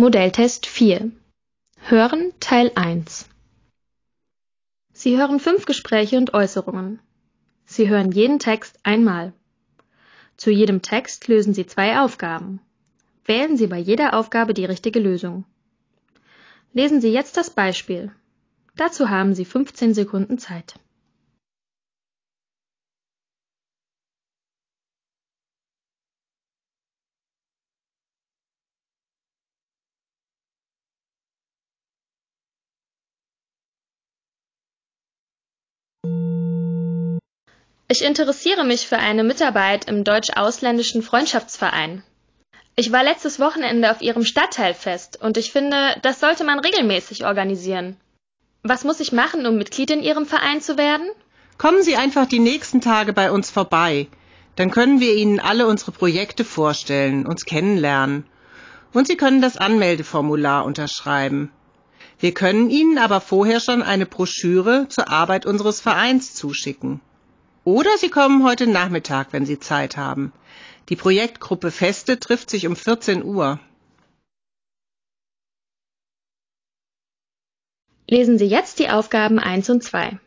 Modelltest 4 Hören Teil 1 Sie hören fünf Gespräche und Äußerungen. Sie hören jeden Text einmal. Zu jedem Text lösen Sie zwei Aufgaben. Wählen Sie bei jeder Aufgabe die richtige Lösung. Lesen Sie jetzt das Beispiel. Dazu haben Sie 15 Sekunden Zeit. Ich interessiere mich für eine Mitarbeit im Deutsch-Ausländischen Freundschaftsverein. Ich war letztes Wochenende auf ihrem Stadtteilfest und ich finde, das sollte man regelmäßig organisieren. Was muss ich machen, um Mitglied in Ihrem Verein zu werden? Kommen Sie einfach die nächsten Tage bei uns vorbei. Dann können wir Ihnen alle unsere Projekte vorstellen, uns kennenlernen. Und Sie können das Anmeldeformular unterschreiben. Wir können Ihnen aber vorher schon eine Broschüre zur Arbeit unseres Vereins zuschicken. Oder Sie kommen heute Nachmittag, wenn Sie Zeit haben. Die Projektgruppe Feste trifft sich um 14 Uhr. Lesen Sie jetzt die Aufgaben 1 und 2.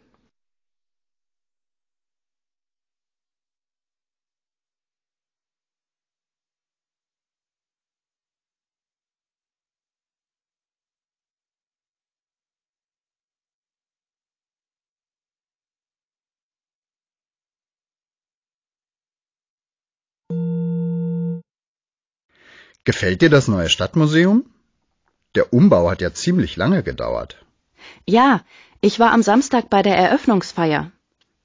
Gefällt dir das neue Stadtmuseum? Der Umbau hat ja ziemlich lange gedauert. Ja, ich war am Samstag bei der Eröffnungsfeier.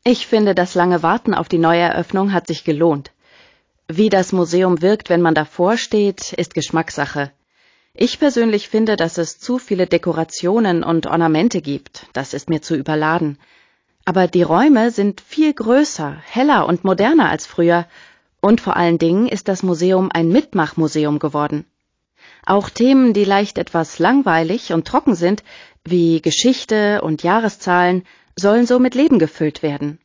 Ich finde, das lange Warten auf die Neueröffnung hat sich gelohnt. Wie das Museum wirkt, wenn man davor steht, ist Geschmackssache. Ich persönlich finde, dass es zu viele Dekorationen und Ornamente gibt. Das ist mir zu überladen. Aber die Räume sind viel größer, heller und moderner als früher und vor allen Dingen ist das Museum ein Mitmachmuseum geworden. Auch Themen, die leicht etwas langweilig und trocken sind, wie Geschichte und Jahreszahlen, sollen so mit Leben gefüllt werden.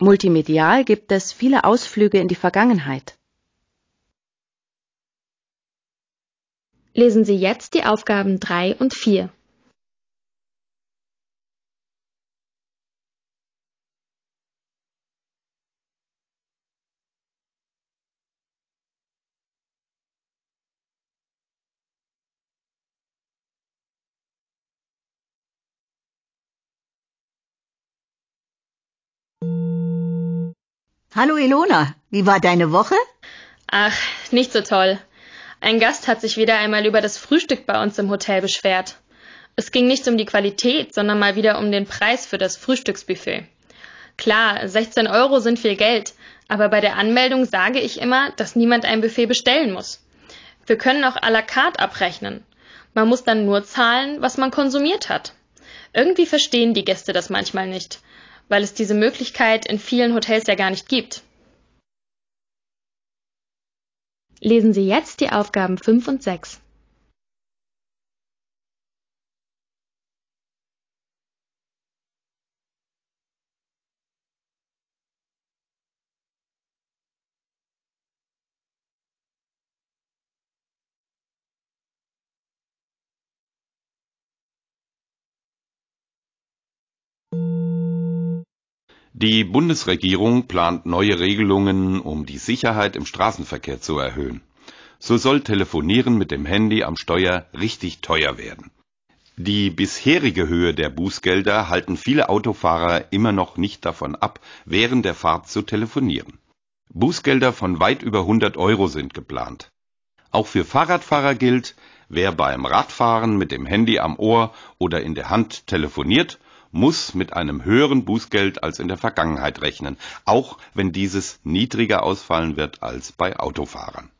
Multimedial gibt es viele Ausflüge in die Vergangenheit. Lesen Sie jetzt die Aufgaben 3 und 4. Hallo Ilona, wie war deine Woche? Ach, nicht so toll. Ein Gast hat sich wieder einmal über das Frühstück bei uns im Hotel beschwert. Es ging nicht um die Qualität, sondern mal wieder um den Preis für das Frühstücksbuffet. Klar, 16 Euro sind viel Geld, aber bei der Anmeldung sage ich immer, dass niemand ein Buffet bestellen muss. Wir können auch à la carte abrechnen. Man muss dann nur zahlen, was man konsumiert hat. Irgendwie verstehen die Gäste das manchmal nicht weil es diese Möglichkeit in vielen Hotels ja gar nicht gibt. Lesen Sie jetzt die Aufgaben 5 und 6. Die Bundesregierung plant neue Regelungen, um die Sicherheit im Straßenverkehr zu erhöhen. So soll Telefonieren mit dem Handy am Steuer richtig teuer werden. Die bisherige Höhe der Bußgelder halten viele Autofahrer immer noch nicht davon ab, während der Fahrt zu telefonieren. Bußgelder von weit über 100 Euro sind geplant. Auch für Fahrradfahrer gilt, wer beim Radfahren mit dem Handy am Ohr oder in der Hand telefoniert muss mit einem höheren Bußgeld als in der Vergangenheit rechnen, auch wenn dieses niedriger ausfallen wird als bei Autofahrern.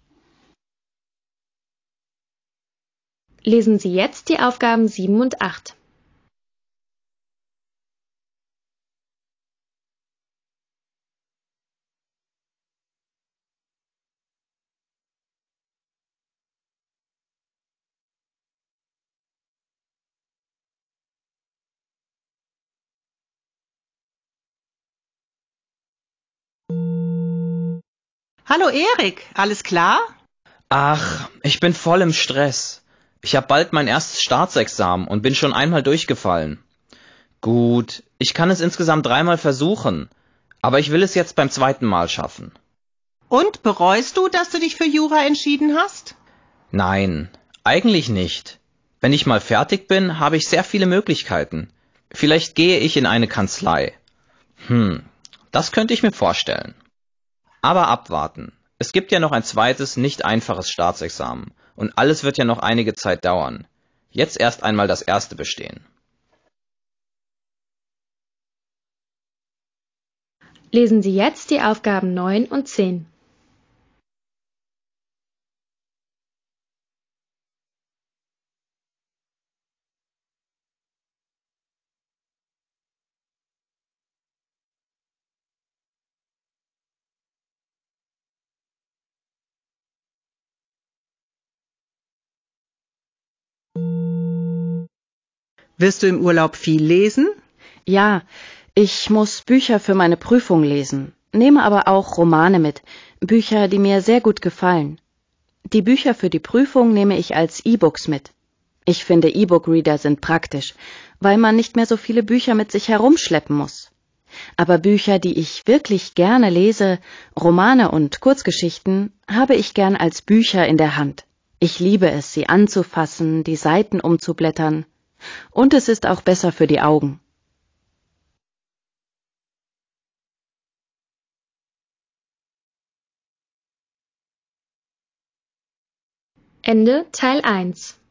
Lesen Sie jetzt die Aufgaben 7 und 8. Hallo Erik, alles klar? Ach, ich bin voll im Stress. Ich habe bald mein erstes Staatsexamen und bin schon einmal durchgefallen. Gut, ich kann es insgesamt dreimal versuchen, aber ich will es jetzt beim zweiten Mal schaffen. Und bereust du, dass du dich für Jura entschieden hast? Nein, eigentlich nicht. Wenn ich mal fertig bin, habe ich sehr viele Möglichkeiten. Vielleicht gehe ich in eine Kanzlei. Hm, das könnte ich mir vorstellen. Aber abwarten. Es gibt ja noch ein zweites, nicht einfaches Staatsexamen und alles wird ja noch einige Zeit dauern. Jetzt erst einmal das erste bestehen. Lesen Sie jetzt die Aufgaben 9 und 10. Wirst du im Urlaub viel lesen? Ja, ich muss Bücher für meine Prüfung lesen, nehme aber auch Romane mit, Bücher, die mir sehr gut gefallen. Die Bücher für die Prüfung nehme ich als E-Books mit. Ich finde E-Book-Reader sind praktisch, weil man nicht mehr so viele Bücher mit sich herumschleppen muss. Aber Bücher, die ich wirklich gerne lese, Romane und Kurzgeschichten, habe ich gern als Bücher in der Hand. Ich liebe es, sie anzufassen, die Seiten umzublättern und es ist auch besser für die Augen. Ende Teil 1